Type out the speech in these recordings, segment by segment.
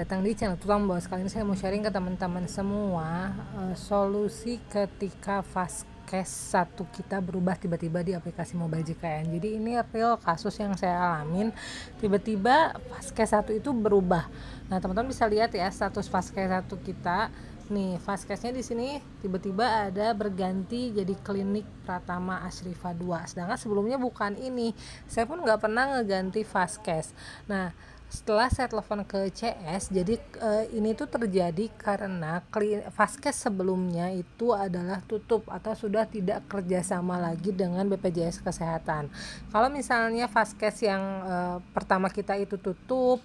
datang di channel Tukang Bos. Kali ini saya mau sharing ke teman-teman semua uh, solusi ketika fast cash satu kita berubah tiba-tiba di aplikasi mobile JKN. Jadi ini real kasus yang saya alamin. Tiba-tiba fast cash satu itu berubah. Nah teman-teman bisa lihat ya status fast cash satu kita. Nih fast cashnya di sini tiba-tiba ada berganti jadi klinik Pratama Asrifa 2. Sedangkan sebelumnya bukan ini. Saya pun nggak pernah ngeganti fast cash. Nah setelah saya telepon ke CS jadi eh, ini tuh terjadi karena Vaskes sebelumnya itu adalah tutup atau sudah tidak kerjasama lagi dengan BPJS Kesehatan kalau misalnya Vaskes yang eh, pertama kita itu tutup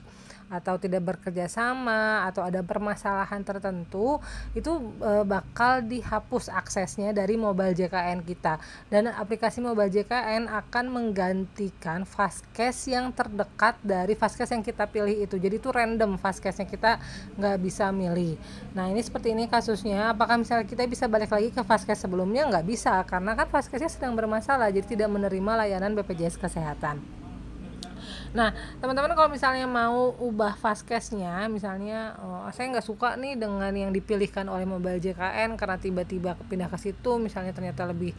atau tidak bekerja sama atau ada permasalahan tertentu itu eh, bakal dihapus aksesnya dari mobile JKN kita dan aplikasi mobile JKN akan menggantikan fastcase yang terdekat dari fastcase yang kita pilih itu jadi itu random fastcase yang kita nggak bisa milih nah ini seperti ini kasusnya apakah misalnya kita bisa balik lagi ke fastcase sebelumnya nggak bisa karena kan fastcase sedang bermasalah jadi tidak menerima layanan BPJS kesehatan Nah, teman-teman kalau misalnya mau ubah cash-nya, misalnya oh, saya nggak suka nih dengan yang dipilihkan oleh Mobile JKN karena tiba-tiba pindah ke situ, misalnya ternyata lebih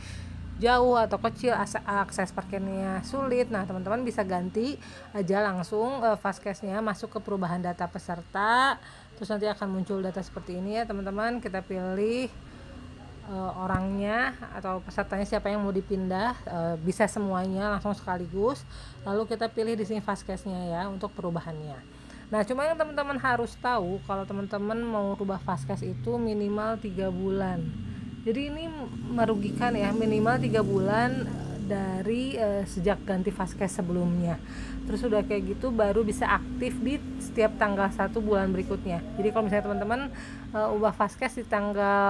jauh atau kecil akses parkirnya sulit. Nah, teman-teman bisa ganti aja langsung uh, eh, cash-nya masuk ke perubahan data peserta. Terus nanti akan muncul data seperti ini ya, teman-teman. Kita pilih uh, orangnya atau pesertanya siapa yang mau dipindah uh, bisa semuanya langsung sekaligus lalu kita pilih di sini vaskesnya ya untuk perubahannya nah cuma yang teman-teman harus tahu kalau teman-teman mau rubah vaskes itu minimal tiga bulan jadi ini merugikan ya minimal tiga bulan dari uh, sejak ganti Vaskes sebelumnya. Terus udah kayak gitu baru bisa aktif di setiap tanggal satu bulan berikutnya. Jadi kalau misalnya teman-teman uh, ubah Vaskes di tanggal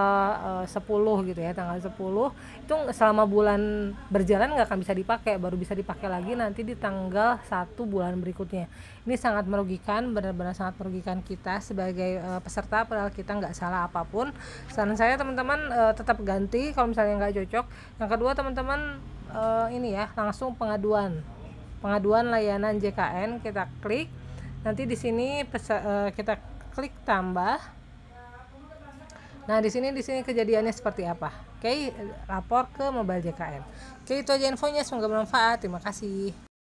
eh, uh, 10 gitu ya, tanggal 10 itu selama bulan berjalan nggak akan bisa dipakai, baru bisa dipakai lagi nanti di tanggal satu bulan berikutnya. Ini sangat merugikan, benar-benar sangat merugikan kita sebagai uh, peserta padahal kita nggak salah apapun. Saran saya teman-teman uh, tetap ganti kalau misalnya nggak cocok. Yang kedua teman-teman uh, ini ya langsung pengaduan pengaduan layanan JKN kita klik nanti di sini uh, kita klik tambah nah di sini di sini kejadiannya seperti apa oke okay, lapor ke mobile JKN oke okay, itu aja infonya semoga bermanfaat terima kasih